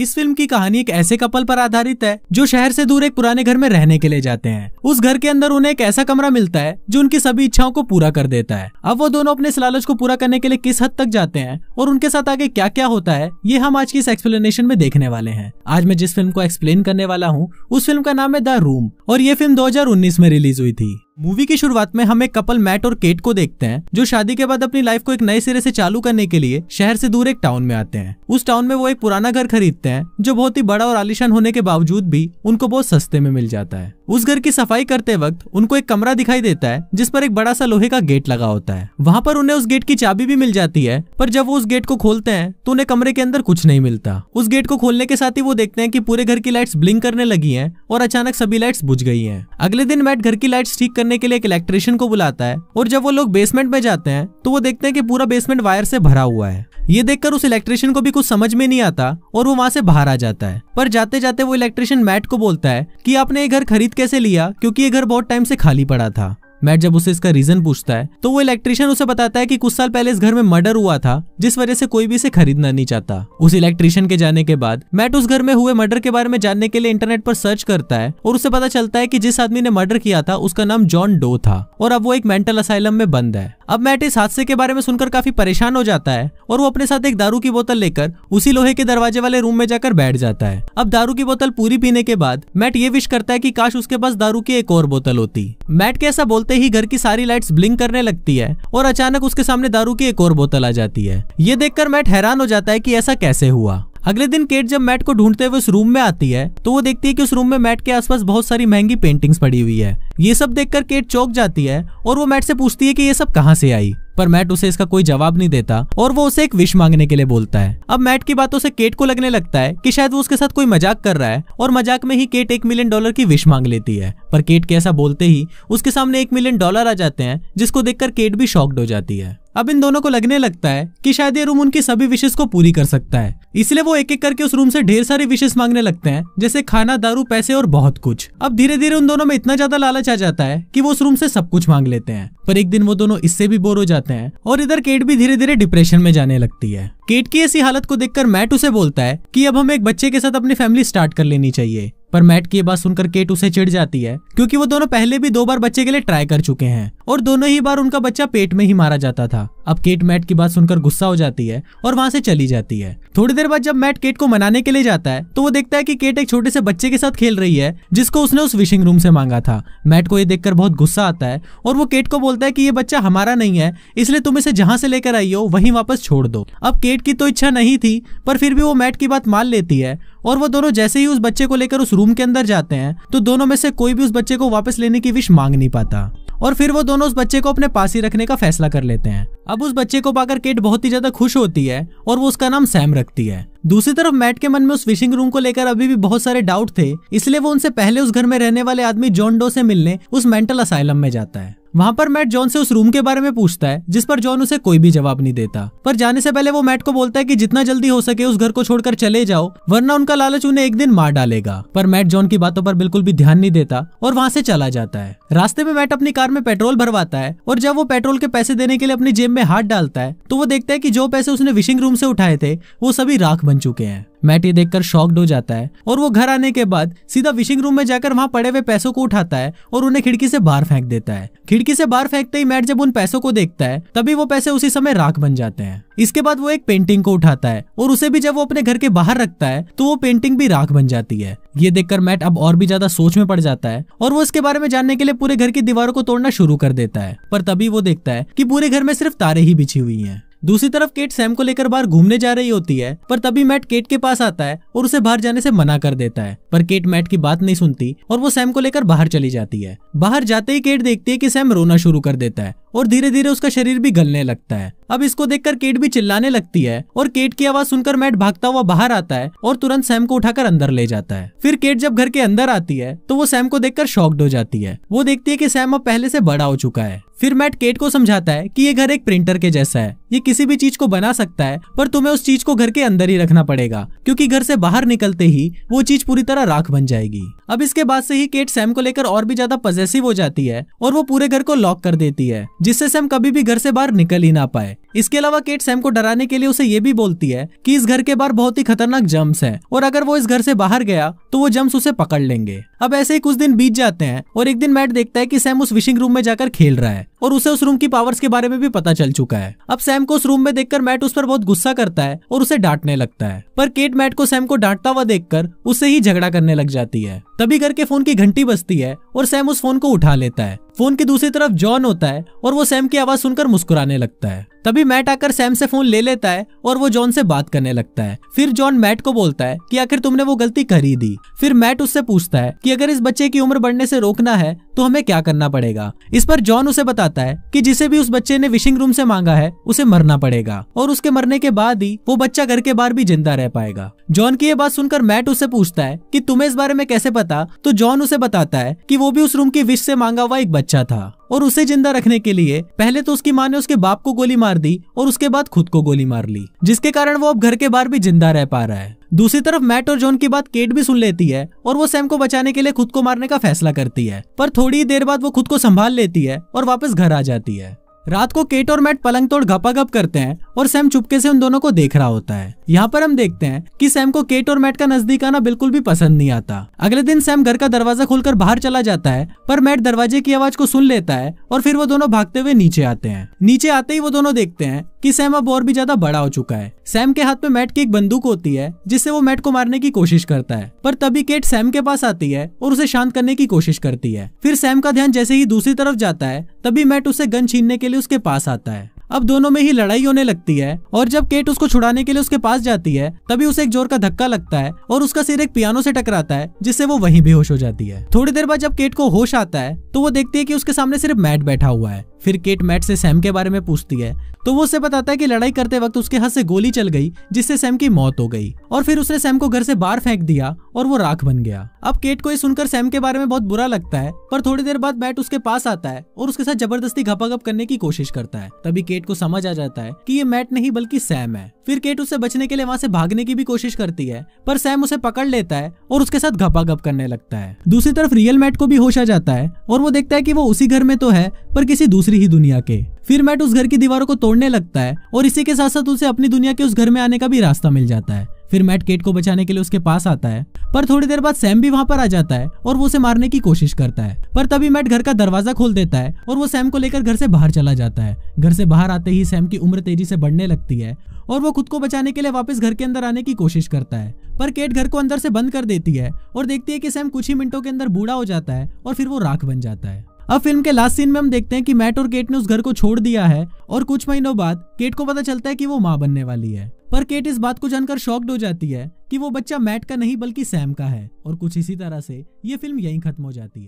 इस फिल्म की कहानी एक ऐसे कपल पर आधारित है जो शहर से दूर एक पुराने घर में रहने के लिए जाते हैं उस घर के अंदर उन्हें एक ऐसा कमरा मिलता है जो उनकी सभी इच्छाओं को पूरा कर देता है अब वो दोनों अपने इस लालच को पूरा करने के लिए किस हद तक जाते हैं और उनके साथ आगे क्या क्या होता है ये हम आज की इस एक्सप्लेनेशन में देखने वाले हैं आज मैं जिस फिल्म को एक्सप्लेन करने वाला हूँ उस फिल्म का नाम है द रूम और ये फिल्म दो में रिलीज हुई थी मूवी की शुरुआत में हम एक कपल मैट और केट को देखते हैं जो शादी के बाद अपनी लाइफ को एक नए सिरे से चालू करने के लिए शहर से दूर एक टाउन में आते हैं उस टाउन में वो एक पुराना घर खरीदते हैं जो बहुत ही बड़ा और आलिशान होने के बावजूद भी उनको बहुत सस्ते में मिल जाता है उस घर की सफाई करते वक्त उनको एक कमरा दिखाई देता है जिस पर एक बड़ा सा लोहे का गेट लगा होता है वहाँ पर उन्हें उस गेट की चाबी भी मिल जाती है पर जब वो उस गेट को खोलते हैं तो उन्हें कमरे के अंदर कुछ नहीं मिलता उस गेट को खोलने के साथ ही वो देखते हैं की पूरे घर की लाइट्स ब्लिंक करने लगी है और अचानक सभी लाइट्स बुझ गई है अगले दिन मैट घर की लाइट्स ठीक करने करने के लिए एक इलेक्ट्रिशियन को बुलाता है और जब वो लोग बेसमेंट में जाते हैं तो वो देखते हैं कि पूरा बेसमेंट वायर से भरा हुआ है ये देखकर उस इलेक्ट्रिशियन को भी कुछ समझ में नहीं आता और वो वहाँ से बाहर आ जाता है पर जाते जाते वो इलेक्ट्रिशियन मैट को बोलता है कि आपने ये घर खरीद कैसे लिया क्योंकि ये घर बहुत टाइम से खाली पड़ा था मैट जब उसे इसका रीजन पूछता है तो वो इलेक्ट्रिशियन उसे बताता है कि कुछ साल पहले इस घर में मर्डर हुआ था जिस वजह से कोई भी इसे खरीदना नहीं चाहता उस इलेक्ट्रिशियन के जाने के बाद मैट उस घर में हुए मर्डर के बारे में जानने के लिए इंटरनेट पर सर्च करता है और उसे पता चलता है की जिस आदमी ने मर्डर किया था उसका नाम जॉन डो था और अब वो एक मेंटल असाइलम में बंद है अब मैट इस हादसे के बारे में सुनकर काफी परेशान हो जाता है और वो अपने साथ एक दारू की बोतल लेकर उसी लोहे के दरवाजे वाले रूम में जाकर बैठ जाता है अब दारू की बोतल पूरी पीने के बाद मैट ये विश करता है कि काश उसके पास दारू की एक और बोतल होती मैट के ऐसा होते ही घर की सारी लाइट्स ब्लिंक करने लगती है और अचानक उसके सामने दारू की एक और बोतल आ जाती है ये देखकर मैट हैरान हो जाता है कि ऐसा कैसे हुआ अगले दिन केट जब मैट को ढूंढते हुए उस रूम में आती है तो वो देखती है कि उस रूम में मैट के आसपास बहुत सारी महंगी पेंटिंग्स पड़ी हुई है ये सब देखकर केट चौक जाती है और वो मैट से पूछती है कि ये सब कहां से आई पर मैट उसे इसका कोई जवाब नहीं देता और वो उसे एक विश मांगने के लिए बोलता है अब मैट की बातों से केट को लगने लगता है कि शायद वो उसके साथ कोई मजाक कर रहा है और मजाक में ही केट एक मिलियन डॉलर की विश मांग लेती है पर केट के ऐसा बोलते ही उसके सामने एक मिलियन डॉलर आ जाते हैं जिसको देखकर केट भी शॉक्ड हो जाती है अब इन दोनों को लगने लगता है कि शायद ये रूम उनकी सभी विशेष को पूरी कर सकता है इसलिए वो एक एक करके उस रूम से ढेर सारी विशेष मांगने लगते हैं जैसे खाना दारू पैसे और बहुत कुछ अब धीरे धीरे उन दोनों में इतना ज्यादा लालच आ जाता है कि वो उस रूम से सब कुछ मांग लेते हैं पर एक दिन वो दोनों इससे भी बोर हो जाते हैं और इधर केट भी धीरे धीरे डिप्रेशन में जाने लगती है केट की ऐसी हालत को देखकर मैट उसे बोलता है कि अब हमें एक बच्चे के साथ अपनी फैमिली स्टार्ट कर लेनी चाहिए पर मैट की बात सुनकर केट उसे चिढ़ जाती है क्योंकि वो दोनों पहले भी दो बार बच्चे के लिए ट्राई कर चुके हैं और दोनों ही बार उनका बच्चा पेट में ही मारा जाता था अब केट मैट की बात सुनकर गुस्सा हो जाती है और वहां से चली जाती है थोड़ी देर बाद जब मैट केट को मनाने के लिए जाता है तो वो देखता है कि केट एक छोटे से बच्चे के साथ खेल रही है जिसको उसने उस विशिंग रूम से मांगा था मैट को ये देखकर बहुत गुस्सा आता है और वो केट को बोलता है कि ये बच्चा हमारा नहीं है इसलिए तुम इसे जहां से लेकर आई हो वहीं वापस छोड़ दो अब केट की तो इच्छा नहीं थी पर फिर भी वो मैट की बात मान लेती है और वो दोनों जैसे ही उस बच्चे को लेकर उस रूम के अंदर जाते हैं तो दोनों में से कोई भी उस बच्चे को वापस लेने की विश मांग नहीं पाता और फिर वो दोनों उस बच्चे को अपने पास ही रखने का फैसला कर लेते हैं अब उस बच्चे को पाकर केट बहुत ही ज्यादा खुश होती है और वो उसका नाम सैम रखती है दूसरी तरफ मैट के मन में उस विशिंग रूम को लेकर अभी भी बहुत सारे डाउट थे इसलिए वो उनसे पहले उस घर में रहने वाले आदमी जॉन डो से मिलने उस मेंटल असाइलम में जाता है वहां पर मैट जॉन से उस रूम के बारे में पूछता है जिस पर जॉन उसे कोई भी जवाब नहीं देता पर जाने से पहले वो मैट को बोलता है कि जितना जल्दी हो सके उस घर को छोड़कर चले जाओ वरना उनका लालच उन्हें एक दिन मार डालेगा पर मैट जॉन की बातों पर बिल्कुल भी ध्यान नहीं देता और वहां से चला जाता है रास्ते में मैट अपनी कार में पेट्रोल भरवाता है और जब वो पेट्रोल के पैसे देने के लिए अपनी जेब में हाथ डालता है तो वो देखता है की जो पैसे उसने विशिंग रूम से उठाए थे वो सभी राख बन चुके हैं मैट ये देखकर शॉक्ड हो जाता है और वो घर आने के बाद सीधा विशिंग रूम में जाकर वहाँ पड़े हुए पैसों को उठाता है और उन्हें खिड़की से बाहर फेंक देता है खिड़की से बाहर फेंकते ही मैट जब उन पैसों को देखता है तभी वो पैसे उसी समय राख बन जाते हैं इसके बाद वो एक पेंटिंग को उठाता है और उसे भी जब वो अपने घर के बाहर रखता है तो वो पेंटिंग भी राख बन जाती है ये देखकर मैट अब और भी ज्यादा सोच में पड़ जाता है और वो इसके बारे में जानने के लिए पूरे घर की दीवारों को तोड़ना शुरू कर देता है पर तभी वो देखता है कि पूरे घर में सिर्फ तारे ही बिछी हुई हैं दूसरी तरफ केट सैम को लेकर बाहर घूमने जा रही होती है पर तभी मैट केट के पास आता है और उसे बाहर जाने से मना कर देता है पर केट मैट की बात नहीं सुनती और वो सैम को लेकर बाहर चली जाती है बाहर जाते ही केट देखती है की सैम रोना शुरू कर देता है और धीरे धीरे उसका शरीर भी गलने लगता है अब इसको देखकर केट भी चिल्लाने लगती है और केट की आवाज सुनकर मैट भागता हुआ बाहर आता है और तुरंत सैम को उठाकर अंदर ले जाता है फिर केट जब घर के अंदर आती है तो वो सैम को देखकर शॉक्ड हो जाती है वो देखती है कि सैम अब पहले से बड़ा हो चुका है फिर मैट केट को समझाता है कि ये घर एक प्रिंटर के जैसा है ये किसी भी चीज को बना सकता है पर तुम्हें उस चीज को घर के अंदर ही रखना पड़ेगा क्योंकि घर से बाहर निकलते ही वो चीज पूरी तरह राख बन जाएगी अब इसके बाद से ही केट सैम को लेकर और भी ज्यादा पजेसिव हो जाती है और वो पूरे घर को लॉक कर देती है जिससे सैम कभी भी घर से बाहर निकल ही ना पाए इसके अलावा केट सैम को डराने के लिए उसे ये भी बोलती है कि इस घर के बाहर बहुत ही खतरनाक जम्स हैं और अगर वो इस घर से बाहर गया तो वो जम्स उसे पकड़ लेंगे अब ऐसे ही कुछ दिन बीत जाते हैं और एक दिन मैट देखता है कि सैम उस विशिंग रूम में जाकर खेल रहा है और उसे उस रूम की पावर्स के बारे में भी पता चल चुका है अब सैम को उस रूम में देखकर मैट उस पर बहुत गुस्सा करता है और उसे डांटने लगता है पर केट मैट को सैम को डांटता हुआ देखकर उससे ही झगड़ा करने लग जाती है तभी घर के फोन की घंटी बजती है और सैम उस फोन को उठा लेता है फोन की दूसरी तरफ जॉन होता है और वो सैम की आवाज सुनकर मुस्कुराने लगता है तभी मैट आकर सैम से फोन ले लेता है और वो जॉन से बात करने लगता है फिर जॉन मैट को बोलता है कि आखिर तुमने वो गलती कर ही दी फिर मैट उससे पूछता है कि अगर इस बच्चे की उम्र बढ़ने से रोकना है तो हमें क्या करना पड़ेगा इस पर जॉन उसे बता आता है कि जिसे भी उस बच्चे ने विशिंग रूम से मांगा है उसे मरना पड़ेगा और उसके मरने के बाद ही वो बच्चा घर के बाहर भी जिंदा रह पाएगा जॉन की ये बात सुनकर मैट उसे पूछता है कि तुम्हें इस बारे में कैसे पता तो जॉन उसे बताता है कि वो भी उस रूम की विश से मांगा हुआ एक बच्चा था और उसे जिंदा रखने के लिए पहले तो उसकी माँ ने उसके बाप को गोली मार दी और उसके बाद खुद को गोली मार ली जिसके कारण वो अब घर के बाहर भी जिंदा रह पा रहा है दूसरी तरफ मैट और जॉन की बात केट भी सुन लेती है और वो सैम को बचाने के लिए खुद को मारने का फैसला करती है पर थोड़ी देर बाद वो खुद को संभाल लेती है और वापस घर आ जाती है रात को केट और मैट पलंग तोड़ घप करते हैं और सैम चुपके से उन दोनों को देख रहा होता है यहाँ पर हम देखते हैं कि सैम को केट और मैट का नजदीक आना बिल्कुल भी पसंद नहीं आता अगले दिन सैम घर का दरवाजा खोलकर बाहर चला जाता है पर मैट दरवाजे की आवाज को सुन लेता है और फिर वो दोनों भागते हुए नीचे आते हैं नीचे आते ही वो दोनों देखते हैं कि सैम अब और भी ज्यादा बड़ा हो चुका है सैम के हाथ में मैट की एक बंदूक होती है जिससे वो मैट को मारने की कोशिश करता है पर तभी केट सैम के पास आती है और उसे शांत करने की कोशिश करती है फिर सैम का ध्यान जैसे ही दूसरी तरफ जाता है तभी मैट उसे गन छीनने के लिए उसके पास आता है अब दोनों में ही लड़ाई होने लगती है और जब केट उसको छुड़ाने के लिए उसके पास जाती है तभी उसे एक जोर का धक्का लगता है और उसका सिर एक पियानो से टकराता है जिससे वो वहीं बेहोश हो जाती है थोड़ी देर बाद जब केट को होश आता है तो वो देखती है कि उसके सामने सिर्फ मैट बैठा हुआ है फिर केट मैट से सैम के बारे में पूछती है तो वो उसे बताता है कि लड़ाई करते वक्त उसके हाथ से गोली चल गई जिससे सैम की मौत हो गई और फिर उसने सैम को घर से बाहर फेंक दिया और वो राख बन गया अब केट को ये सुनकर सैम के बारे में बहुत बुरा लगता है पर थोड़ी देर बाद मैट उसके पास आता है और उसके साथ जबरदस्ती घपाघप करने की कोशिश करता है तभी केट को समझ आ जाता है की ये मैट नहीं बल्कि सैम है फिर केट उससे बचने के लिए वहाँ से भागने की भी कोशिश करती है पर सैम उसे पकड़ लेता है और उसके साथ घपाघप करने लगता है दूसरी तरफ रियल मैट को भी होश आ जाता है और वो देखता है कि वो उसी घर में तो है पर किसी दूसरी ही दुनिया के फिर मैट उस घर की दीवारों को तोड़ने लगता है और इसी के साथ साथ उसे अपनी दुनिया के उस घर में आने का भी रास्ता मिल जाता है फिर मैट केट को बचाने के लिए उसके पास आता है पर थोड़ी देर बाद सैम भी वहाँ पर आ जाता है और वो उसे मारने की कोशिश करता है पर तभी मैट घर का दरवाजा खोल देता है और वो सैम को लेकर घर से बाहर चला जाता है घर से बाहर आते ही सैम की उम्र तेजी से बढ़ने लगती है और वो खुद को बचाने के लिए वापस घर के अंदर आने की कोशिश करता है पर केट घर को अंदर से बंद कर देती है और देखती है कि सैम कुछ ही मिनटों के अंदर बूढ़ा हो जाता है और फिर वो राख बन जाता है अब फिल्म के लास्ट सीन में हम देखते हैं कि मैट और केट ने उस घर को छोड़ दिया है और कुछ महीनों बाद केट को पता चलता है कि वो माँ बनने वाली है पर केट इस बात को जानकर शॉक्ड हो जाती है कि वो बच्चा मैट का नहीं बल्कि सैम का है और कुछ इसी तरह से ये फिल्म यहीं खत्म हो जाती है